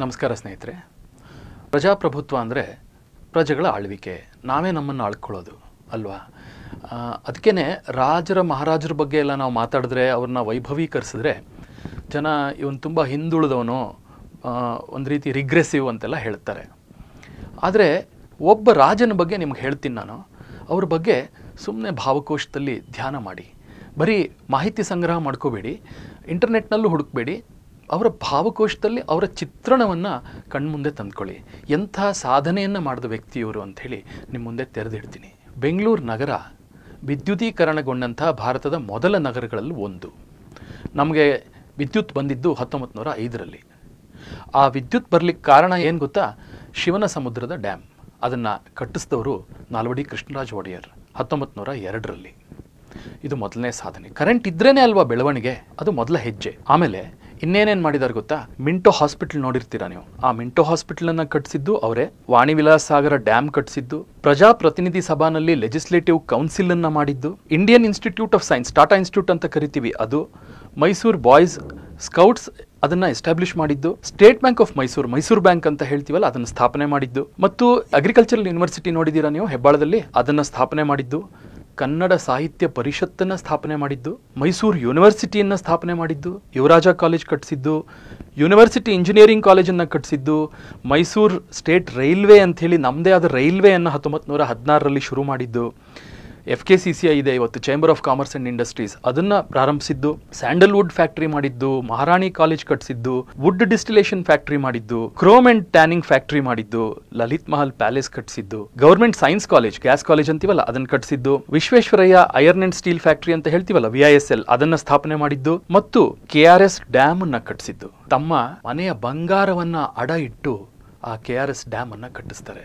ನಮಸ್ಕಾರ ಸ್ನೇಹಿತರೆ ಪ್ರಜಾಪ್ರಭುತ್ವ ಅಂದರೆ ಪ್ರಜೆಗಳ ಆಳ್ವಿಕೆ ನಾವೇ ನಮ್ಮನ್ನು ಆಳ್ಕೊಳ್ಳೋದು ಅಲ್ವಾ ಅದಕ್ಕೇ ರಾಜರ ಮಹಾರಾಜರ ಬಗ್ಗೆ ಎಲ್ಲ ನಾವು ಮಾತಾಡಿದ್ರೆ ಅವ್ರನ್ನ ವೈಭವೀಕರಿಸಿದ್ರೆ ಜನ ಇವನು ತುಂಬ ಹಿಂದುಳಿದವನು ಒಂದು ರೀತಿ ರಿಗ್ರೆಸಿವ್ ಅಂತೆಲ್ಲ ಹೇಳ್ತಾರೆ ಆದರೆ ಒಬ್ಬ ರಾಜನ ಬಗ್ಗೆ ನಿಮ್ಗೆ ಹೇಳ್ತೀನಿ ನಾನು ಅವ್ರ ಬಗ್ಗೆ ಸುಮ್ಮನೆ ಭಾವಕೋಶದಲ್ಲಿ ಧ್ಯಾನ ಮಾಡಿ ಬರೀ ಮಾಹಿತಿ ಸಂಗ್ರಹ ಮಾಡ್ಕೋಬೇಡಿ ಇಂಟರ್ನೆಟ್ನಲ್ಲೂ ಹುಡುಕಬೇಡಿ ಅವರ ಭಾವಕೋಶದಲ್ಲಿ ಅವರ ಚಿತ್ರಣವನ್ನು ಕಣ್ಮುಂದೆ ತಂದ್ಕೊಳ್ಳಿ ಎಂಥ ಸಾಧನೆಯನ್ನು ಮಾಡಿದ ವ್ಯಕ್ತಿಯವರು ಅಂಥೇಳಿ ನಿಮ್ಮ ಮುಂದೆ ತೆರೆದಿಡ್ತೀನಿ ಬೆಂಗಳೂರು ನಗರ ವಿದ್ಯುದೀಕರಣಗೊಂಡಂತಹ ಭಾರತದ ಮೊದಲ ನಗರಗಳಲ್ಲಿ ಒಂದು ನಮಗೆ ವಿದ್ಯುತ್ ಬಂದಿದ್ದು ಹತ್ತೊಂಬತ್ತು ನೂರ ಐದರಲ್ಲಿ ಆ ವಿದ್ಯುತ್ ಬರಲಿಕ್ಕೆ ಕಾರಣ ಏನು ಗೊತ್ತಾ ಶಿವನ ಸಮುದ್ರದ ಡ್ಯಾಮ್ ಅದನ್ನು ಕಟ್ಟಿಸಿದವರು ನಾಲ್ವಡಿ ಕೃಷ್ಣರಾಜ ಒಡೆಯರ್ ಹತ್ತೊಂಬತ್ತು ನೂರ ಎರಡರಲ್ಲಿ ಇದು ಮೊದಲನೇ ಸಾಧನೆ ಕರೆಂಟ್ ಇದ್ರೇ ಅಲ್ವಾ ಬೆಳವಣಿಗೆ ಅದು ಮೊದಲ ಹೆಜ್ಜೆ ಆಮೇಲೆ ಇನ್ನೇನೇನ್ ಮಾಡಿದಾರೆ ಗೊತ್ತಾ ಮಿಂಟೋ ಹಾಸ್ಪಿಟಲ್ ನೋಡಿರ್ತೀರಾ ನೀವು ಆ ಮಿಂಟೋ ಹಾಸ್ಪಿಟಲ್ ಅನ್ನ ಕಟ್ಟಿಸಿದ್ದು ಅವರೇ ವಾಣಿ ಸಾಗರ ಡ್ಯಾಮ್ ಕಟ್ಟಿಸಿದ್ದು ಪ್ರಜಾಪ್ರತಿನಿಧಿ ಸಭಾನಲ್ಲಿ ಲೆಜಿಸ್ಲೇಟಿವ್ ಕೌನ್ಸಿಲ್ ಅನ್ನ ಮಾಡಿದ್ದು Indian Institute of Science Tata institute ಅಂತ ಕರಿತೀವಿ ಅದು ಮೈಸೂರು ಬಾಯ್ಸ್ ಸ್ಕೌಟ್ಸ್ ಅದನ್ನ ಎಸ್ಟಾಬ್ಲಿಷ್ ಮಾಡಿದ್ದು State Bank of Mysuru Mysuru bank ಅಂತ ಹೇಳ್ತೀವಲ್ಲ ಅದನ್ನು ಸ್ಥಾಪನೆ ಮಾಡಿದ್ದು ಮತ್ತು ಅಗ್ರಿಕಲ್ಚರಲ್ ಯೂನಿವರ್ಸಿಟಿ ನೋಡಿದೀರಾ ನೀವು ಹೆಬ್ಬಾಳದಲ್ಲಿ ಅದನ್ನ ಸ್ಥಾಪನೆ ಮಾಡಿದ್ದು ಕನ್ನಡ ಸಾಹಿತ್ಯ ಪರಿಷತ್ತನ್ನು ಸ್ಥಾಪನೆ ಮಾಡಿದ್ದು ಮೈಸೂರು ಯೂನಿವರ್ಸಿಟಿಯನ್ನು ಸ್ಥಾಪನೆ ಮಾಡಿದ್ದು ಯುವರಾಜ ಕಾಲೇಜ್ ಕಟ್ಟಿಸಿದ್ದು ಯೂನಿವರ್ಸಿಟಿ ಇಂಜಿನಿಯರಿಂಗ್ ಕಾಲೇಜನ್ನು ಕಟ್ಟಿಸಿದ್ದು ಮೈಸೂರು ಸ್ಟೇಟ್ ರೈಲ್ವೆ ಅಂತ ಹೇಳಿ ನಮ್ಮದೇ ಆದ ರೈಲ್ವೆಯನ್ನು ಹತ್ತೊಂಬತ್ತು ನೂರ ಹದಿನಾರರಲ್ಲಿ ಶುರು ಮಾಡಿದ್ದು F K C C I ಇದೆ ಇವತ್ತು Chamber of Commerce and Industries ಅದನ್ನ ಪ್ರಾರಂಭಿಸಿದ್ದು ಸ್ಯಾಂಡಲ್ವುಡ್ ಫ್ಯಾಕ್ಟರಿ ಮಾಡಿದ್ದು ಮಹಾರಾಣಿ ಕಾಲೇಜ್ ಕಟ್ಟಿಸಿದ್ದು ವುಡ್ ಡಿಸ್ಟಿಲೇಷನ್ ಫ್ಯಾಕ್ಟರಿ ಮಾಡಿದ್ದು ಕ್ರೋಮ್ ಅಂಡ್ ಟ್ಯಾನಿಂಗ್ ಫ್ಯಾಕ್ಟ್ರಿ ಮಾಡಿದ್ದು ಲಲಿತ್ ಮಹಲ್ ಪ್ಯಾಲೇಸ್ ಕಟ್ಟಿಸಿದ್ದು government science college gas college ಅಂತೀವಲ್ಲ ಅದನ್ನ ಕಟ್ಟಿಸಿದ್ದು Visvesvaraya iron and steel factory ಅಂತ ಹೇಳ್ತೀವಲ್ಲ ವಿ ಐ ಎಸ್ ಎಲ್ ಅದನ್ನು ಸ್ಥಾಪನೆ ಮಾಡಿದ್ದು ಮತ್ತು ಕೆ ಆರ್ ಎಸ್ ಡ್ಯಾಮ್ ಅನ್ನ ಕಟ್ಟಿಸಿದ್ದು ತಮ್ಮ ಮನೆಯ ಬಂಗಾರವನ್ನ ಅಡ ಇಟ್ಟು ಆ ಕೆ ಆರ್ ಎಸ್ ಡ್ಯಾಮ್ ಅನ್ನ ಕಟ್ಟಿಸ್ತಾರೆ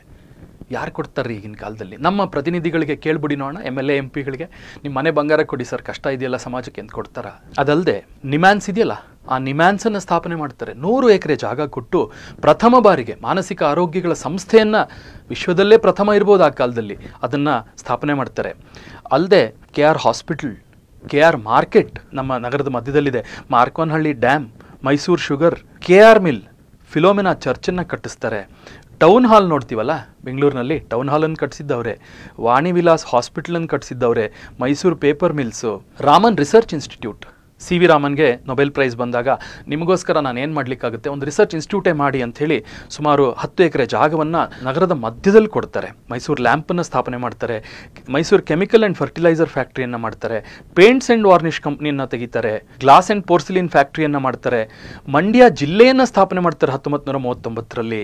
ಯಾರು ಕೊಡ್ತಾರೆ ಈಗಿನ ಕಾಲದಲ್ಲಿ ನಮ್ಮ ಪ್ರತಿನಿಧಿಗಳಿಗೆ ಕೇಳ್ಬಿಡಿ ನೋಡೋಣ ಎಮ್ ಎಲ್ ಎ ಎಂ ಪಿಗಳಿಗೆ ನಿಮ್ಮ ಮನೆ ಬಂಗಾರ ಕೊಡಿ ಸರ್ ಕಷ್ಟ ಇದೆಯಲ್ಲ ಸಮಾಜಕ್ಕೆ ಅಂತ ಕೊಡ್ತಾರ ಅದಲ್ಲದೆ ನಿಮ್ಯಾನ್ಸ್ ಇದೆಯಲ್ಲ ಆ ನಿಮ್ಯಾನ್ಸನ್ನು ಸ್ಥಾಪನೆ ಮಾಡ್ತಾರೆ ನೂರು ಎಕರೆ ಜಾಗ ಕೊಟ್ಟು ಪ್ರಥಮ ಬಾರಿಗೆ ಮಾನಸಿಕ ಆರೋಗ್ಯಗಳ ಸಂಸ್ಥೆಯನ್ನು ವಿಶ್ವದಲ್ಲೇ ಪ್ರಥಮ ಇರ್ಬೋದು ಆ ಕಾಲದಲ್ಲಿ ಅದನ್ನು ಸ್ಥಾಪನೆ ಮಾಡ್ತಾರೆ ಅಲ್ಲದೆ K R hospital K R market ನಮ್ಮ ನಗರದ ಮಧ್ಯದಲ್ಲಿದೆ Markonahalli dam Mysuru sugar K R mill Philomena ಚರ್ಚನ್ನು ಕಟ್ಟಿಸ್ತಾರೆ ಟೌನ್ ಹಾಲ್ ನೋಡ್ತೀವಲ್ಲ ಬೆಂಗಳೂರಿನಲ್ಲಿ ಟೌನ್ ಹಾಲನ್ನು ಕಟ್ಸಿದ್ದವ್ರೆ ವಾಣಿ ವಿಲಾಸ್ ಹಾಸ್ಪಿಟ್ಲನ್ನು ಕಟ್ಸಿದ್ದವ್ರೆ Mysuru paper mills Raman research institute C V ರಾಮನ್ಗೆ ನೊಬೆಲ್ ಪ್ರೈಸ್ ಬಂದಾಗ ನಿಮಗೋಸ್ಕರ ನಾನು ಏನು ಮಾಡಲಿಕ್ಕಾಗುತ್ತೆ ಒಂದು ರಿಸರ್ಚ್ ಇನ್ಸ್ಟಿಟ್ಯೂಟೇ ಮಾಡಿ ಅಂಥೇಳಿ ಸುಮಾರು ಹತ್ತು ಎಕರೆ ಜಾಗವನ್ನು ನಗರದ ಮಧ್ಯದಲ್ಲಿ ಕೊಡ್ತಾರೆ ಮೈಸೂರು ಲ್ಯಾಂಪನ್ನು ಸ್ಥಾಪನೆ ಮಾಡ್ತಾರೆ ಮೈಸೂರು ಕೆಮಿಕಲ್ ಆ್ಯಂಡ್ ಫರ್ಟಿಲೈಸರ್ ಫ್ಯಾಕ್ಟ್ರಿಯನ್ನು ಮಾಡ್ತಾರೆ ಪೇಂಟ್ಸ್ ಆ್ಯಂಡ್ ವಾರ್ನಿಷ್ ಕಂಪ್ನಿಯನ್ನು ತೆಗಿತಾರೆ ಗ್ಲಾಸ್ ಆ್ಯಂಡ್ ಪೋರ್ಸಿಲಿನ್ ಫ್ಯಾಕ್ಟ್ರಿಯನ್ನು ಮಾಡ್ತಾರೆ ಮಂಡ್ಯ ಜಿಲ್ಲೆಯನ್ನು ಸ್ಥಾಪನೆ ಮಾಡ್ತಾರೆ ಹತ್ತೊಂಬತ್ತು ನೂರ ಮೂವತ್ತೊಂಬತ್ತರಲ್ಲಿ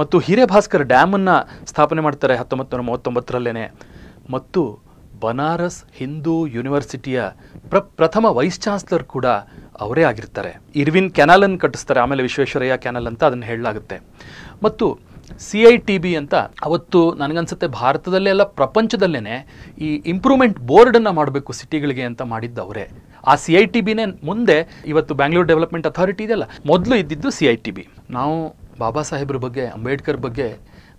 ಮತ್ತು ಹಿರೇಭಾಸ್ಕರ್ ಡ್ಯಾಮನ್ನು ಸ್ಥಾಪನೆ ಮಾಡ್ತಾರೆ ಹತ್ತೊಂಬತ್ತು ನೂರ ಮೂವತ್ತೊಂಬತ್ತರಲ್ಲೇ ಮತ್ತು ಬನಾರಸ್ ಹಿಂದೂ ಯೂನಿವರ್ಸಿಟಿಯ ಪ್ರ ಪ್ರಥಮ ವೈಸ್ ಚಾನ್ಸ್ಲರ್ ಕೂಡ ಅವರೇ ಆಗಿರ್ತಾರೆ ಇರ್ವಿನ್ ಅನ್ನು ಕಟ್ಟಿಸ್ತಾರೆ ಆಮೇಲೆ ವಿಶ್ವೇಶ್ವರಯ್ಯ ಕೆನಲ್ ಅಂತ ಅದನ್ನು ಹೇಳಲಾಗುತ್ತೆ ಮತ್ತು ಸಿ ಐ ಟಿ ಬಿ ಅಂತ ಅವತ್ತು ನನಗನ್ಸುತ್ತೆ ಭಾರತದಲ್ಲೇ ಅಲ್ಲ ಪ್ರಪಂಚದಲ್ಲೇ ಈ ಇಂಪ್ರೂವ್ಮೆಂಟ್ ಬೋರ್ಡನ್ನು ಮಾಡಬೇಕು ಸಿಟಿಗಳಿಗೆ ಅಂತ ಮಾಡಿದ್ದು ಅವರೇ ಆ ಸಿ ಐ ಟಿ ಬಿನೇ ಮುಂದೆ ಇವತ್ತು ಬ್ಯಾಂಗ್ಳೂರ್ ಡೆವಲಪ್ಮೆಂಟ್ ಅಥಾರಿಟಿ ಇದೆಯಲ್ಲ ಮೊದಲು ಇದ್ದಿದ್ದು ಸಿ ಐ ಟಿ ಬಿ ನಾವು ಬಾಬಾ ಸಾಹೇಬ್ರ ಬಗ್ಗೆ ಅಂಬೇಡ್ಕರ್ ಬಗ್ಗೆ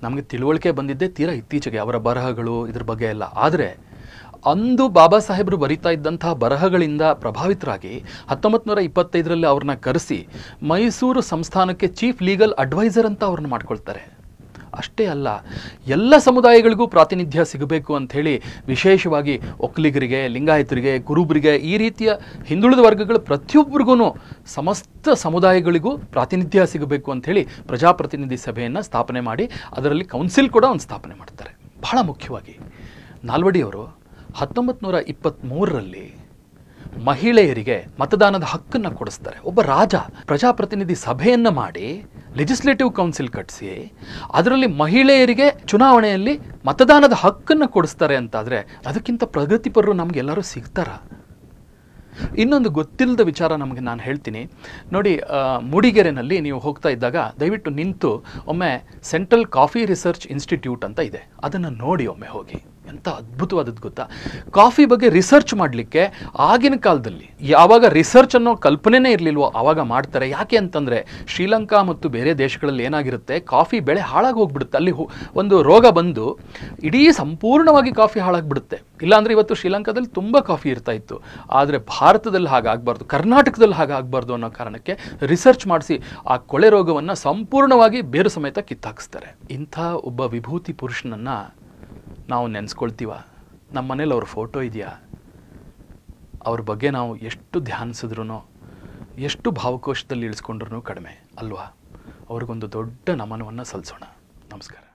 ನಮಗೆ ತಿಳುವಳಿಕೆ ಬಂದಿದ್ದೇ ತೀರಾ ಇತ್ತೀಚೆಗೆ ಅವರ ಬರಹಗಳು ಇದ್ರ ಬಗ್ಗೆ ಎಲ್ಲ ಆದರೆ ಅಂದು ಬಾಬಾ ಸಾಹೇಬರು ಬರಿತಾ ಇದ್ದಂತಹ ಬರಹಗಳಿಂದ ಪ್ರಭಾವಿತರಾಗಿ ಹತ್ತೊಂಬತ್ತು ನೂರ ಇಪ್ಪತ್ತೈದರಲ್ಲಿ ಅವ್ರನ್ನ ಕರೆಸಿ ಮೈಸೂರು ಸಂಸ್ಥಾನಕ್ಕೆ ಚೀಫ್ ಲೀಗಲ್ ಅಡ್ವೈಸರ್ ಅಂತ ಅವ್ರನ್ನ ಮಾಡ್ಕೊಳ್ತಾರೆ ಅಷ್ಟೇ ಅಲ್ಲ ಎಲ್ಲ ಸಮುದಾಯಗಳಿಗೂ ಪ್ರಾತಿನಿಧ್ಯ ಸಿಗಬೇಕು ಅಂಥೇಳಿ ವಿಶೇಷವಾಗಿ ಒಕ್ಕಲಿಗರಿಗೆ ಲಿಂಗಾಯತರಿಗೆ ಕುರುಬರಿಗೆ ಈ ರೀತಿಯ ಹಿಂದುಳಿದ ವರ್ಗಗಳು ಪ್ರತಿಯೊಬ್ಬರಿಗೂ ಸಮಸ್ತ ಸಮುದಾಯಗಳಿಗೂ ಪ್ರಾತಿನಿಧ್ಯ ಸಿಗಬೇಕು ಅಂಥೇಳಿ ಪ್ರಜಾಪ್ರತಿನಿಧಿ ಸಭೆಯನ್ನು ಸ್ಥಾಪನೆ ಮಾಡಿ ಅದರಲ್ಲಿ ಕೌನ್ಸಿಲ್ ಕೂಡ ಒಂದು ಸ್ಥಾಪನೆ ಮಾಡ್ತಾರೆ ಬಹಳ ಮುಖ್ಯವಾಗಿ ನಾಲ್ವಡಿಯವರು ಹತ್ತೊಂಬತ್ತು ನೂರ ಇಪ್ಪತ್ತ್ಮೂರರಲ್ಲಿ ಮಹಿಳೆಯರಿಗೆ ಮತದಾನದ ಹಕ್ಕನ್ನು ಕೊಡಿಸ್ತಾರೆ ಒಬ್ಬ ರಾಜ ಪ್ರಜಾಪ್ರತಿನಿಧಿ ಸಭೆಯನ್ನು ಮಾಡಿ ಲೆಜಿಸ್ಲೇಟಿವ್ ಕೌನ್ಸಿಲ್ ಕಟ್ಟಿಸಿ ಅದರಲ್ಲಿ ಮಹಿಳೆಯರಿಗೆ ಚುನಾವಣೆಯಲ್ಲಿ ಮತದಾನದ ಹಕ್ಕನ್ನು ಕೊಡಿಸ್ತಾರೆ ಅಂತಾದರೆ ಅದಕ್ಕಿಂತ ಪ್ರಗತಿಪರರು ನಮಗೆಲ್ಲರೂ ಸಿಗ್ತಾರ ಇನ್ನೊಂದು ಗೊತ್ತಿಲ್ಲದ ವಿಚಾರ ನಮಗೆ ನಾನು ಹೇಳ್ತೀನಿ ನೋಡಿ ಮೂಡಿಗೆರೆನಲ್ಲಿ ನೀವು ಹೋಗ್ತಾ ಇದ್ದಾಗ ದಯವಿಟ್ಟು ನಿಂತು ಒಮ್ಮೆ ಸೆಂಟ್ರಲ್ ಕಾಫಿ ರಿಸರ್ಚ್ ಇನ್ಸ್ಟಿಟ್ಯೂಟ್ ಅಂತ ಇದೆ ಅದನ್ನು ನೋಡಿ ಒಮ್ಮೆ ಹೋಗಿ ಎಂಥ ಅದ್ಭುತವಾದದ್ದು ಗೊತ್ತಾ ಕಾಫಿ ಬಗ್ಗೆ ರಿಸರ್ಚ್ ಮಾಡಲಿಕ್ಕೆ ಆಗಿನ ಕಾಲದಲ್ಲಿ ಯಾವಾಗ ರಿಸರ್ಚ್ ಅನ್ನೋ ಕಲ್ಪನೆನೇ ಇರಲಿಲ್ವೋ ಆವಾಗ ಮಾಡ್ತಾರೆ ಯಾಕೆ ಅಂತಂದರೆ ಶ್ರೀಲಂಕಾ ಮತ್ತು ಬೇರೆ ದೇಶಗಳಲ್ಲಿ ಏನಾಗಿರುತ್ತೆ ಕಾಫಿ ಬೆಳೆ ಹಾಳಾಗಿ ಹೋಗ್ಬಿಡುತ್ತೆ ಅಲ್ಲಿ ಒಂದು ರೋಗ ಬಂದು ಇಡೀ ಸಂಪೂರ್ಣವಾಗಿ ಕಾಫಿ ಹಾಳಾಗ್ಬಿಡುತ್ತೆ ಇಲ್ಲಾಂದರೆ ಇವತ್ತು ಶ್ರೀಲಂಕಾದಲ್ಲಿ ತುಂಬ ಕಾಫಿ ಇರ್ತಾ ಇತ್ತು ಆದರೆ ಭಾರತದಲ್ಲಿ ಹಾಗಾಗಬಾರ್ದು ಕರ್ನಾಟಕದಲ್ಲಿ ಹಾಗಾಗಬಾರ್ದು ಅನ್ನೋ ಕಾರಣಕ್ಕೆ ರಿಸರ್ಚ್ ಮಾಡಿಸಿ ಆ ಕೊಳೆ ರೋಗವನ್ನು ಸಂಪೂರ್ಣವಾಗಿ ಬೇರು ಸಮೇತ ಕಿತ್ತಾಕಿಸ್ತಾರೆ ಇಂಥ ಒಬ್ಬ ವಿಭೂತಿ ಪುರುಷನನ್ನು ನಾವು ನೆನೆಸ್ಕೊಳ್ತೀವ ನಮ್ಮ ಮನೇಲಿ ಅವ್ರ ಫೋಟೋ ಇದೆಯಾ ಅವ್ರ ಬಗ್ಗೆ ನಾವು ಎಷ್ಟು ಧ್ಯಾನಿಸಿದ್ರು ಎಷ್ಟು ಭಾವಕೋಶದಲ್ಲಿ ಇಳಿಸ್ಕೊಂಡ್ರೂ ಕಡಿಮೆ ಅಲ್ವಾ ಅವ್ರಿಗೊಂದು ದೊಡ್ಡ ನಮನವನ್ನು ಸಲ್ಲಿಸೋಣ ನಮಸ್ಕಾರ